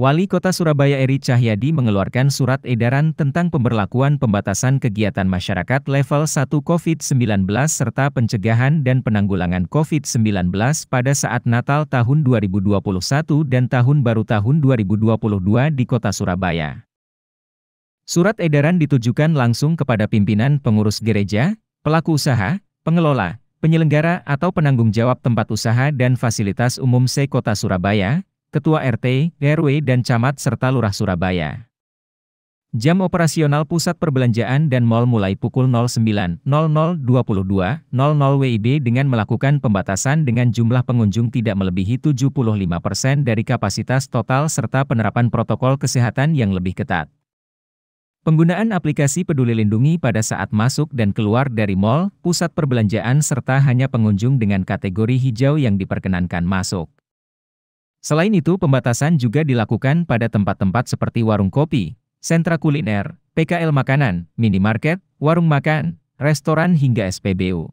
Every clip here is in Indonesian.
Wali Kota Surabaya Eri Cahyadi mengeluarkan surat edaran tentang pemberlakuan pembatasan kegiatan masyarakat level 1 COVID-19 serta pencegahan dan penanggulangan COVID-19 pada saat Natal tahun 2021 dan Tahun Baru tahun 2022 di Kota Surabaya. Surat edaran ditujukan langsung kepada pimpinan pengurus gereja, pelaku usaha, pengelola, penyelenggara atau penanggung jawab tempat usaha dan fasilitas umum se Kota Surabaya, Ketua RT, RW dan Camat serta Lurah Surabaya. Jam operasional pusat perbelanjaan dan mal mulai pukul 09.00 WIB dengan melakukan pembatasan dengan jumlah pengunjung tidak melebihi 75% dari kapasitas total serta penerapan protokol kesehatan yang lebih ketat. Penggunaan aplikasi Peduli Lindungi pada saat masuk dan keluar dari mal, pusat perbelanjaan serta hanya pengunjung dengan kategori hijau yang diperkenankan masuk. Selain itu pembatasan juga dilakukan pada tempat-tempat seperti warung kopi, sentra kuliner, PKL makanan, minimarket, warung makan, restoran hingga SPBU.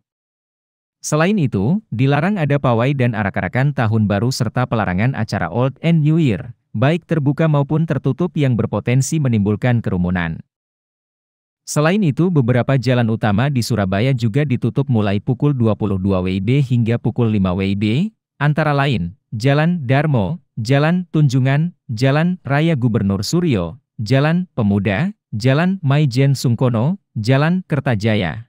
Selain itu, dilarang ada pawai dan arak-arakan tahun baru serta pelarangan acara Old and New Year, baik terbuka maupun tertutup yang berpotensi menimbulkan kerumunan. Selain itu, beberapa jalan utama di Surabaya juga ditutup mulai pukul 22 WIB hingga pukul 5 WIB, antara lain Jalan Darmo, Jalan Tunjungan, Jalan Raya Gubernur Suryo, Jalan Pemuda, Jalan Maijen Sungkono, Jalan Kertajaya.